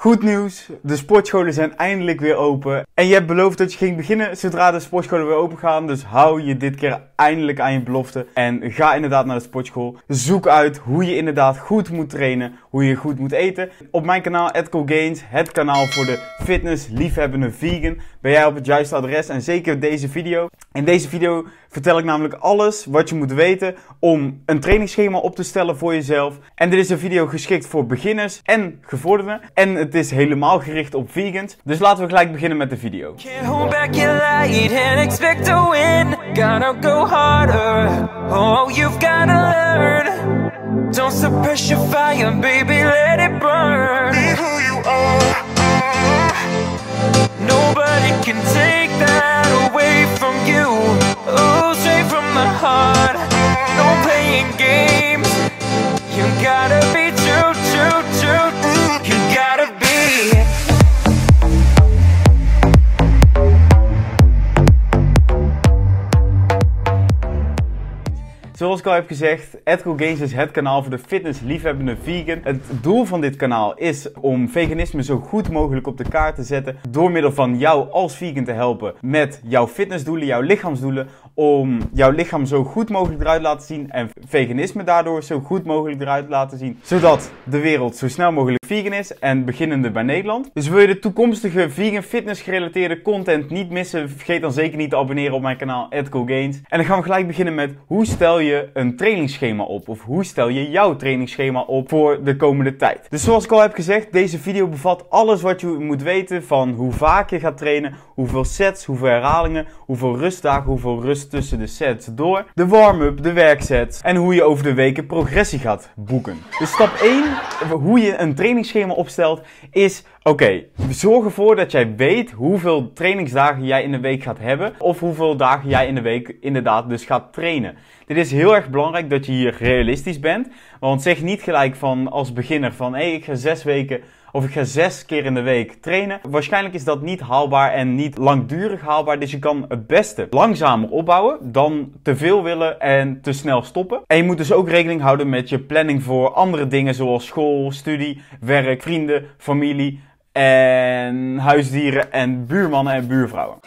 Goed nieuws, de sportscholen zijn eindelijk weer open. En je hebt beloofd dat je ging beginnen zodra de sportscholen weer open gaan. Dus hou je dit keer eindelijk aan je belofte. En ga inderdaad naar de sportschool. Zoek uit hoe je inderdaad goed moet trainen, hoe je goed moet eten. Op mijn kanaal, Edco Gains, het kanaal voor de fitness liefhebbende vegan, ben jij op het juiste adres. En zeker deze video. In deze video vertel ik namelijk alles wat je moet weten om een trainingsschema op te stellen voor jezelf. En dit is een video geschikt voor beginners en gevorderden. En het is helemaal gericht op vegans. Dus laten we gelijk beginnen met de video. Oh, Don't your baby, let it burn. Be who you are. Nobody can take that away from you. Oh, straight You gotta be Zoals ik al heb gezegd, Ethical Gains is het kanaal voor de fitnessliefhebbende vegan. Het doel van dit kanaal is om veganisme zo goed mogelijk op de kaart te zetten door middel van jou als vegan te helpen met jouw fitnessdoelen, jouw lichaamsdoelen, om jouw lichaam zo goed mogelijk eruit te laten zien en veganisme daardoor zo goed mogelijk eruit te laten zien, zodat de wereld zo snel mogelijk vegan is en beginnende bij Nederland. Dus wil je de toekomstige vegan fitness gerelateerde content niet missen, vergeet dan zeker niet te abonneren op mijn kanaal Gains. En dan gaan we gelijk beginnen met hoe stel je een trainingsschema op of hoe stel je jouw trainingsschema op voor de komende tijd. Dus zoals ik al heb gezegd, deze video bevat alles wat je moet weten van hoe vaak je gaat trainen, hoeveel sets, hoeveel herhalingen, hoeveel rustdagen, hoeveel rust tussen de sets door, de warm-up, de werksets en hoe je over de weken progressie gaat boeken. Dus stap 1, hoe je een training schema opstelt, is oké, zorg ervoor dat jij weet hoeveel trainingsdagen jij in de week gaat hebben. Of hoeveel dagen jij in de week inderdaad dus gaat trainen. Dit is heel erg belangrijk dat je hier realistisch bent. Want zeg niet gelijk van als beginner van hé, hey, ik ga zes weken of ik ga zes keer in de week trainen. Waarschijnlijk is dat niet haalbaar en niet langdurig haalbaar. Dus je kan het beste langzamer opbouwen dan te veel willen en te snel stoppen. En je moet dus ook rekening houden met je planning voor andere dingen zoals school, studie, werk, vrienden, familie en huisdieren en buurmannen en buurvrouwen.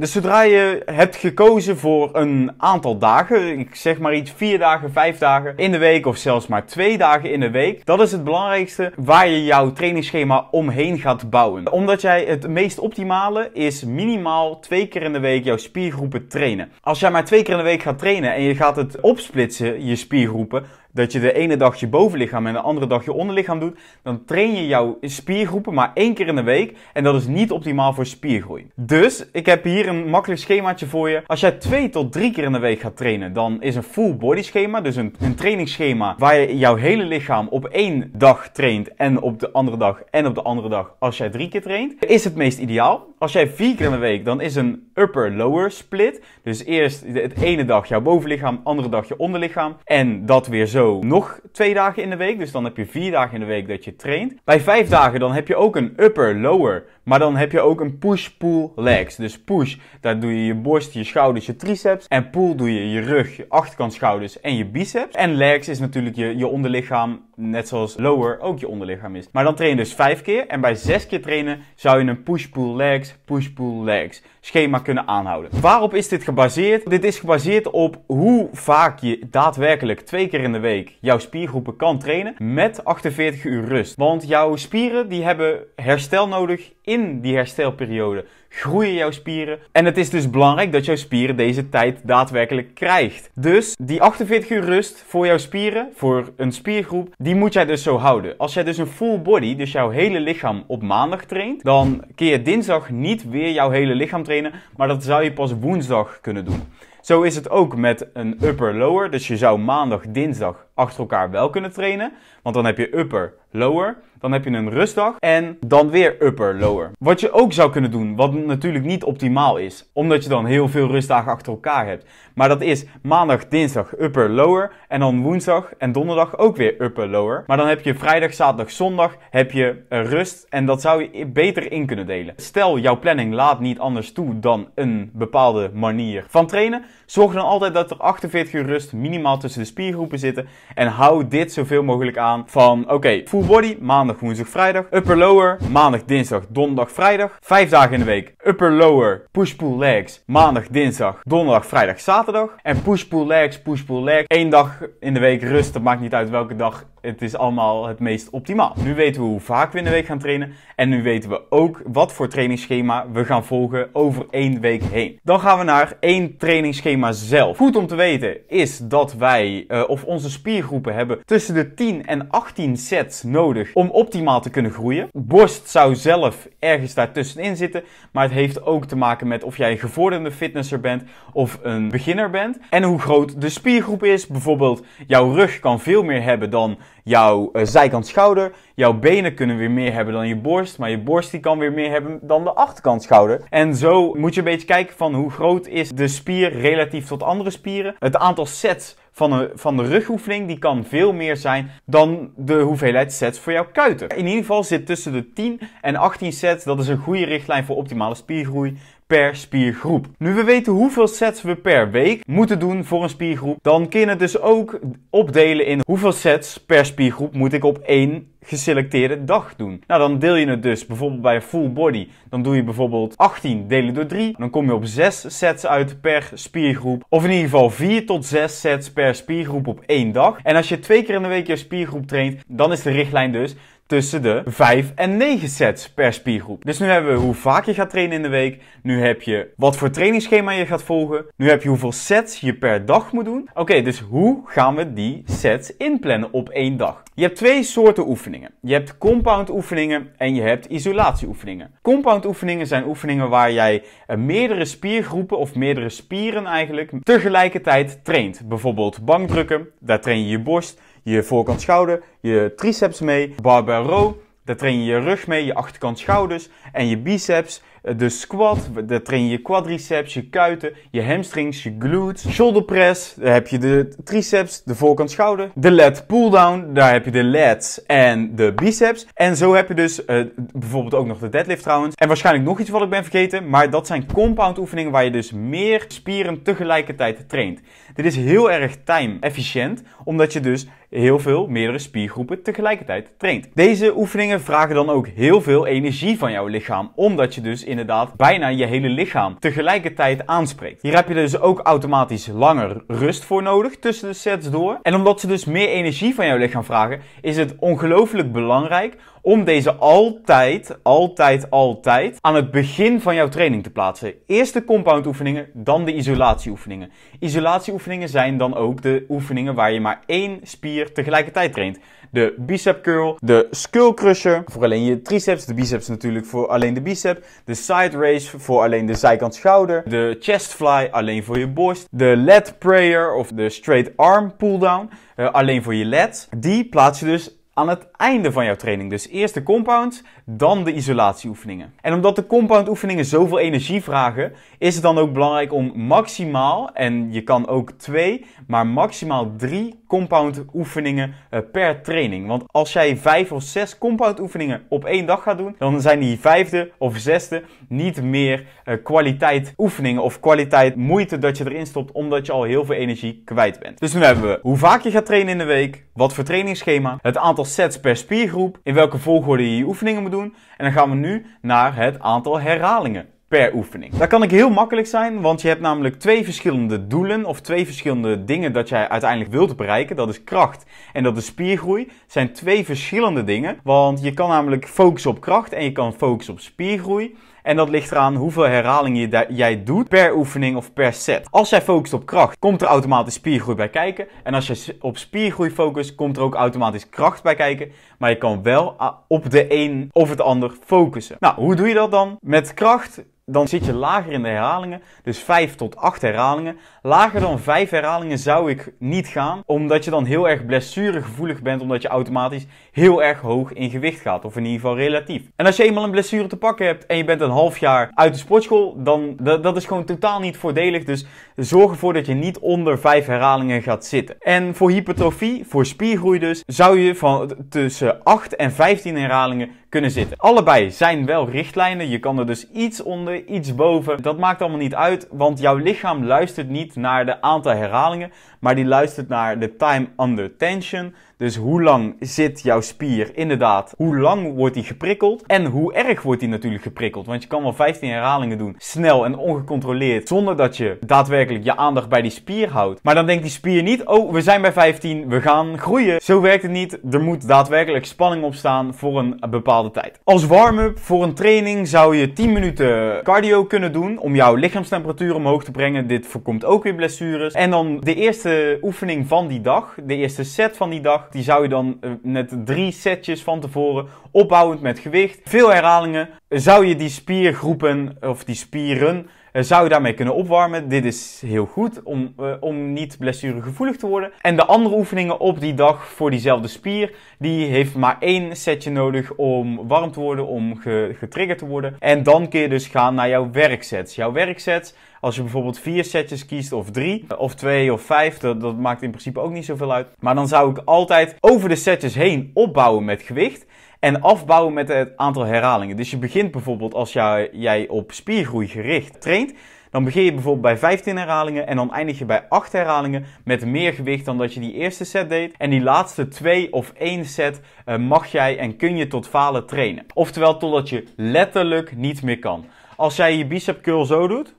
Dus zodra je hebt gekozen voor een aantal dagen, ik zeg maar iets vier dagen, vijf dagen in de week of zelfs maar twee dagen in de week, dat is het belangrijkste waar je jouw trainingsschema omheen gaat bouwen. Omdat jij het meest optimale is minimaal twee keer in de week jouw spiergroepen trainen. Als jij maar twee keer in de week gaat trainen en je gaat het opsplitsen, je spiergroepen, dat je de ene dag je bovenlichaam en de andere dag je onderlichaam doet, dan train je jouw spiergroepen maar één keer in de week en dat is niet optimaal voor spiergroei. Dus ik heb hier een makkelijk schemaatje voor je. Als jij twee tot drie keer in de week gaat trainen, dan is een full body schema, dus een, een trainingsschema waar je jouw hele lichaam op één dag traint en op de andere dag en op de andere dag als jij drie keer traint, is het meest ideaal. Als jij vier keer in de week, dan is een upper-lower split. Dus eerst het ene dag jouw bovenlichaam, andere dag je onderlichaam en dat weer zo nog twee dagen in de week. Dus dan heb je vier dagen in de week dat je traint. Bij vijf dagen dan heb je ook een upper, lower. Maar dan heb je ook een push, pull, legs. Dus push, daar doe je je borst, je schouders, je triceps. En pull doe je je rug, je achterkant schouders en je biceps. En legs is natuurlijk je, je onderlichaam net zoals lower, ook je onderlichaam is. Maar dan train je dus vijf keer. En bij zes keer trainen zou je een push-pull legs, push-pull legs schema kunnen aanhouden. Waarop is dit gebaseerd? Dit is gebaseerd op hoe vaak je daadwerkelijk twee keer in de week jouw spiergroepen kan trainen met 48 uur rust. Want jouw spieren die hebben herstel nodig in die herstelperiode groeien jouw spieren. En het is dus belangrijk dat jouw spieren deze tijd daadwerkelijk krijgt. Dus die 48 uur rust voor jouw spieren, voor een spiergroep, die moet jij dus zo houden. Als jij dus een full body, dus jouw hele lichaam op maandag traint, dan kun je dinsdag niet weer jouw hele lichaam trainen, maar dat zou je pas woensdag kunnen doen. Zo is het ook met een upper-lower. Dus je zou maandag, dinsdag achter elkaar wel kunnen trainen. Want dan heb je upper, lower. Dan heb je een rustdag en dan weer upper, lower. Wat je ook zou kunnen doen, wat natuurlijk niet optimaal is. Omdat je dan heel veel rustdagen achter elkaar hebt. Maar dat is maandag, dinsdag upper, lower. En dan woensdag en donderdag ook weer upper, lower. Maar dan heb je vrijdag, zaterdag, zondag heb je eh, rust. En dat zou je beter in kunnen delen. Stel, jouw planning laat niet anders toe dan een bepaalde manier van trainen. Zorg dan altijd dat er 48 uur rust minimaal tussen de spiergroepen zitten. En hou dit zoveel mogelijk aan van, oké, full body, maandag, woensdag, vrijdag. Upper lower, maandag, dinsdag, donderdag, vrijdag. Vijf dagen in de week. Upper lower, push pull legs, maandag, dinsdag, donderdag, vrijdag, zaterdag. En push pull legs, push pull legs. Eén dag in de week rust, dat maakt niet uit welke dag. Het is allemaal het meest optimaal. Nu weten we hoe vaak we in de week gaan trainen. En nu weten we ook wat voor trainingsschema we gaan volgen over één week heen. Dan gaan we naar één trainingsschema zelf. Goed om te weten is dat wij, eh, of onze spier groepen hebben tussen de 10 en 18 sets nodig om optimaal te kunnen groeien. Borst zou zelf ergens daartussenin zitten, maar het heeft ook te maken met of jij een gevorderde fitnesser bent of een beginner bent. En hoe groot de spiergroep is. Bijvoorbeeld, jouw rug kan veel meer hebben dan jouw eh, zijkant schouder. Jouw benen kunnen weer meer hebben dan je borst, maar je borst die kan weer meer hebben dan de achterkant schouder. En zo moet je een beetje kijken van hoe groot is de spier relatief tot andere spieren. Het aantal sets van, een, van de rugoefening, die kan veel meer zijn dan de hoeveelheid sets voor jouw kuiten. In ieder geval zit tussen de 10 en 18 sets, dat is een goede richtlijn voor optimale spiergroei, per spiergroep. Nu we weten hoeveel sets we per week moeten doen voor een spiergroep, dan kun je het dus ook opdelen in hoeveel sets per spiergroep moet ik op één geselecteerde dag doen. Nou, dan deel je het dus bijvoorbeeld bij een full body. Dan doe je bijvoorbeeld 18 delen door 3. Dan kom je op 6 sets uit per spiergroep. Of in ieder geval 4 tot 6 sets per spiergroep op één dag. En als je twee keer in de week je spiergroep traint, dan is de richtlijn dus tussen de 5 en 9 sets per spiergroep. Dus nu hebben we hoe vaak je gaat trainen in de week. Nu heb je wat voor trainingsschema je gaat volgen. Nu heb je hoeveel sets je per dag moet doen. Oké, dus hoe gaan we die sets inplannen op één dag? Je hebt twee soorten oefeningen. Je hebt compound oefeningen en je hebt isolatieoefeningen. Compound oefeningen zijn oefeningen waar jij eh, meerdere spiergroepen of meerdere spieren eigenlijk tegelijkertijd traint. Bijvoorbeeld bankdrukken, daar train je je borst je voorkant schouder, je triceps mee. Barbell row, daar train je je rug mee, je achterkant schouders en je biceps. Eh, de squat, daar train je je quadriceps, je kuiten, je hamstrings, je glutes. Shoulder press, daar heb je de triceps, de voorkant schouder. De lat pull down, daar heb je de lats en de biceps. En zo heb je dus eh, bijvoorbeeld ook nog de deadlift trouwens. En waarschijnlijk nog iets wat ik ben vergeten, maar dat zijn compound oefeningen waar je dus meer spieren tegelijkertijd traint. Dit is heel erg time efficiënt, omdat je dus heel veel meerdere spiergroepen tegelijkertijd traint. Deze oefeningen vragen dan ook heel veel energie van jouw lichaam, omdat je dus inderdaad bijna je hele lichaam tegelijkertijd aanspreekt. Hier heb je dus ook automatisch langer rust voor nodig tussen de sets door. En omdat ze dus meer energie van jouw lichaam vragen, is het ongelooflijk belangrijk om deze altijd, altijd, altijd aan het begin van jouw training te plaatsen. Eerst de compound oefeningen, dan de isolatieoefeningen. Isolatieoefeningen zijn dan ook de oefeningen waar je maar één spier tegelijkertijd traint. De bicep curl, de skull crusher voor alleen je triceps, de biceps natuurlijk voor alleen de bicep, de side raise voor alleen de zijkant schouder, de chest fly alleen voor je borst, de lat prayer of de straight arm pull down eh, alleen voor je lat. Die plaats je dus aan het einde van jouw training. Dus eerst de compounds dan de isolatieoefeningen. En omdat de compound oefeningen zoveel energie vragen, is het dan ook belangrijk om maximaal, en je kan ook twee, maar maximaal drie compound oefeningen eh, per training. Want als jij vijf of zes compound oefeningen op één dag gaat doen, dan zijn die vijfde of zesde niet meer eh, kwaliteit oefeningen of kwaliteit moeite dat je erin stopt, omdat je al heel veel energie kwijt bent. Dus nu hebben we hoe vaak je gaat trainen in de week, wat voor trainingsschema, het aantal sets per spiergroep, in welke volgorde je je oefeningen moet doen en dan gaan we nu naar het aantal herhalingen per oefening. Daar kan ik heel makkelijk zijn, want je hebt namelijk twee verschillende doelen of twee verschillende dingen dat jij uiteindelijk wilt bereiken. Dat is kracht en dat is spiergroei. Dat zijn twee verschillende dingen, want je kan namelijk focussen op kracht en je kan focussen op spiergroei. En dat ligt eraan hoeveel herhalingen jij doet per oefening of per set. Als jij focust op kracht, komt er automatisch spiergroei bij kijken. En als je op spiergroei focust, komt er ook automatisch kracht bij kijken. Maar je kan wel ah, op de een of het ander focussen. Nou, hoe doe je dat dan? Met kracht dan zit je lager in de herhalingen. Dus 5 tot 8 herhalingen. Lager dan 5 herhalingen zou ik niet gaan. Omdat je dan heel erg blessuregevoelig bent. Omdat je automatisch heel erg hoog in gewicht gaat. Of in ieder geval relatief. En als je eenmaal een blessure te pakken hebt. En je bent een half jaar uit de sportschool. Dan dat is gewoon totaal niet voordelig. Dus zorg ervoor dat je niet onder 5 herhalingen gaat zitten. En voor hypertrofie, voor spiergroei dus. Zou je van tussen 8 en 15 herhalingen kunnen zitten. Allebei zijn wel richtlijnen. Je kan er dus iets onder, iets boven. Dat maakt allemaal niet uit, want jouw lichaam luistert niet naar de aantal herhalingen, maar die luistert naar de time under tension. Dus hoe lang zit jouw spier inderdaad? Hoe lang wordt die geprikkeld? En hoe erg wordt die natuurlijk geprikkeld? Want je kan wel 15 herhalingen doen, snel en ongecontroleerd, zonder dat je daadwerkelijk je aandacht bij die spier houdt. Maar dan denkt die spier niet, oh, we zijn bij 15, we gaan groeien. Zo werkt het niet. Er moet daadwerkelijk spanning op staan voor een bepaalde tijd. Als warm-up voor een training zou je 10 minuten cardio kunnen doen om jouw lichaamstemperatuur omhoog te brengen. Dit voorkomt ook weer blessures. En dan de eerste oefening van die dag, de eerste set van die dag, die zou je dan met eh, drie setjes van tevoren, opbouwend met gewicht, veel herhalingen, zou je die spiergroepen of die spieren eh, zou je daarmee kunnen opwarmen. Dit is heel goed om, eh, om niet blessuregevoelig te worden. En de andere oefeningen op die dag voor diezelfde spier, die heeft maar één setje nodig om warm te worden, om getriggerd te worden. En dan kun je dus gaan naar jouw werksets. Jouw werksets, als je bijvoorbeeld vier setjes kiest of drie, eh, of twee of vijf, dat, dat maakt in principe ook niet zoveel uit. Maar dan zou ik altijd over de setjes heen opbouwen met gewicht. En afbouwen met het aantal herhalingen. Dus je begint bijvoorbeeld als jij, op spiergroei gericht traint. Dan begin je bijvoorbeeld bij 15 herhalingen en dan eindig je bij 8 herhalingen met meer gewicht dan dat je die eerste set deed. En die laatste 2 of 1 set eh, mag jij en kun je tot falen trainen. Oftewel totdat je letterlijk niet meer kan. Als jij je bicep curl zo doet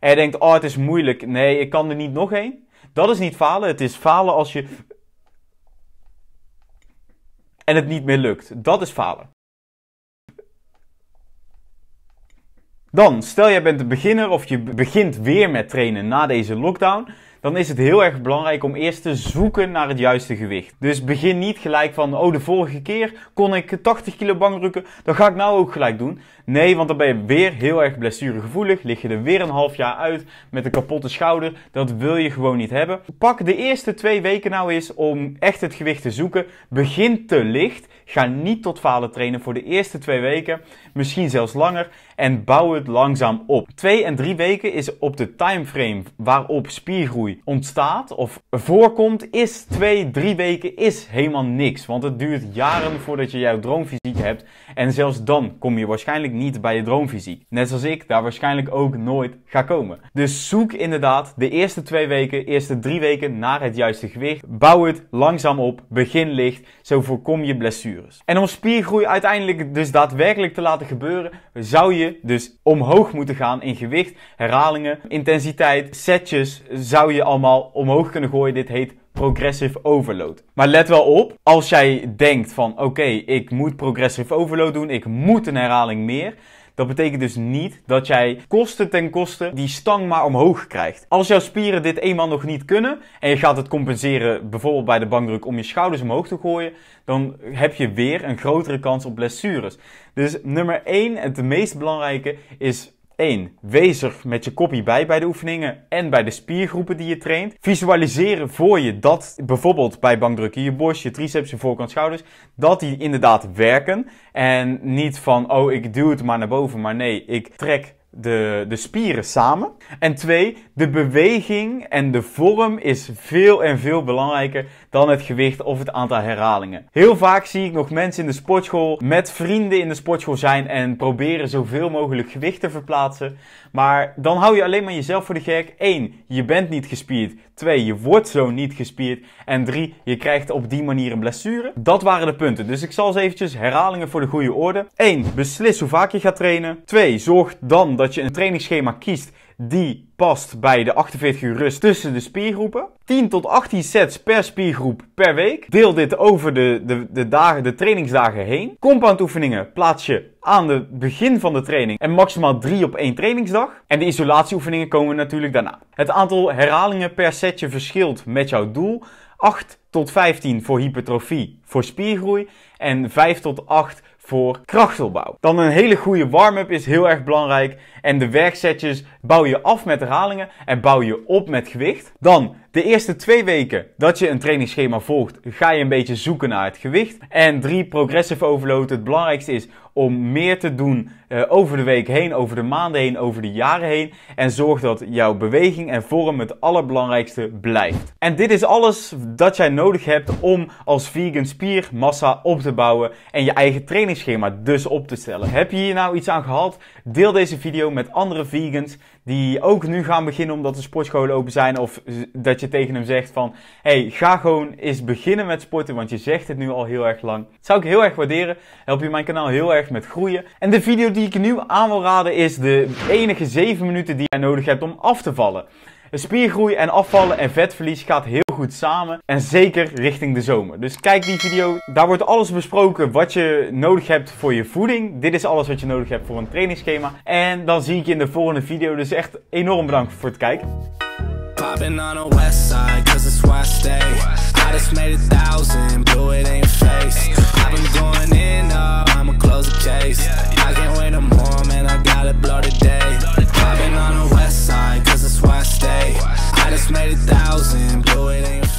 en je denkt, oh het is moeilijk, nee ik kan er niet nog één. Dat is niet falen. Het is falen als je en het niet meer lukt. Dat is falen. Dan, stel jij bent een beginner of je begint weer met trainen na deze lockdown dan is het heel erg belangrijk om eerst te zoeken naar het juiste gewicht. Dus begin niet gelijk van, oh de vorige keer kon ik 80 kilo bankdrukken, dat ga ik nou ook gelijk doen. Nee, want dan ben je weer heel erg blessuregevoelig, lig je er weer een half jaar uit met een kapotte schouder. Dat wil je gewoon niet hebben. Pak de eerste twee weken nou eens om echt het gewicht te zoeken. Begin te licht, ga niet tot falen trainen voor de eerste twee weken, misschien zelfs langer en bouw het langzaam op. Twee en drie weken is op de timeframe waarop spiergroei ontstaat of voorkomt, is twee, drie weken is helemaal niks. Want het duurt jaren voordat je jouw droomfysiek hebt en zelfs dan kom je waarschijnlijk niet bij je droomfysiek. Net zoals ik daar waarschijnlijk ook nooit ga komen. Dus zoek inderdaad de eerste twee weken, eerste drie weken naar het juiste gewicht. Bouw het langzaam op, begin licht, zo voorkom je blessures. En om spiergroei uiteindelijk dus daadwerkelijk te laten gebeuren, zou je dus omhoog moeten gaan in gewicht, herhalingen, intensiteit, setjes zou je allemaal omhoog kunnen gooien. Dit heet progressive overload. Maar let wel op, als jij denkt van oké, ik moet progressive overload doen, ik moet een herhaling meer dat betekent dus niet dat jij kosten ten koste die stang maar omhoog krijgt. Als jouw spieren dit eenmaal nog niet kunnen en je gaat het compenseren bijvoorbeeld bij de bankdruk om je schouders omhoog te gooien, dan heb je weer een grotere kans op blessures. Dus nummer 1, het meest belangrijke, is 1. Wees er met je kopie bij bij de oefeningen en bij de spiergroepen die je traint. Visualiseren voor je dat bijvoorbeeld bij bankdrukken je borst, je triceps, je voorkant schouders, dat die inderdaad werken. En niet van, oh ik duw het maar naar boven, maar nee, ik trek de, de spieren samen. En 2. de beweging en de vorm is veel en veel belangrijker dan het gewicht of het aantal herhalingen. Heel vaak zie ik nog mensen in de sportschool met vrienden in de sportschool zijn en proberen zoveel mogelijk gewicht te verplaatsen. Maar dan hou je alleen maar jezelf voor de gek. 1. Je bent niet gespierd. 2. Je wordt zo niet gespierd. En 3. Je krijgt op die manier een blessure. Dat waren de punten. Dus ik zal eens eventjes herhalingen voor de goede orde. 1. Beslis hoe vaak je gaat trainen. 2. Zorg dan dat je een trainingsschema kiest die past bij de 48 uur rust tussen de spiergroepen. 10 tot 18 sets per spiergroep per week. Deel dit over de, de, de, dagen, de trainingsdagen heen. Compound oefeningen plaats je aan het begin van de training en maximaal 3 op één trainingsdag. En de isolatieoefeningen komen natuurlijk daarna. Het aantal herhalingen per setje verschilt met jouw doel. 8 tot 15 voor hypertrofie voor spiergroei en 5 tot 8 voor krachtelbouw. Dan een hele goede warm-up is heel erg belangrijk. En de werksetjes bouw je af met herhalingen en bouw je op met gewicht. Dan de eerste twee weken dat je een trainingsschema volgt, ga je een beetje zoeken naar het gewicht. En drie, progressive overload. Het belangrijkste is om meer te doen eh, over de week heen, over de maanden heen, over de jaren heen. En zorg dat jouw beweging en vorm het allerbelangrijkste blijft. En dit is alles dat jij nodig hebt om als vegan spiermassa op te bouwen en je eigen trainings dus op te stellen. Heb je hier nou iets aan gehad? Deel deze video met andere vegans die ook nu gaan beginnen omdat de sportscholen open zijn. Of dat je tegen hem zegt van, hey, ga gewoon eens beginnen met sporten, want je zegt het nu al heel erg lang. zou ik heel erg waarderen. Help je mijn kanaal heel erg met groeien. En de video die ik nu aan wil raden is de enige 7 minuten die jij nodig hebt om af te vallen. Spiergroei en afvallen en vetverlies gaat heel goed samen. En zeker richting de zomer. Dus kijk die video. Daar wordt alles besproken wat je nodig hebt voor je voeding. Dit is alles wat je nodig hebt voor een trainingsschema. En dan zie ik je in de volgende video. Dus echt enorm bedankt voor het kijken. Popping on the west side, cause it's where I stay. I just made a thousand, blew it in your face. I've been going in, uh, I'ma close the case. I can't wait no more, man, I gotta blow today. Popping on the west side, cause it's where I stay. just made a thousand, blew it, ain't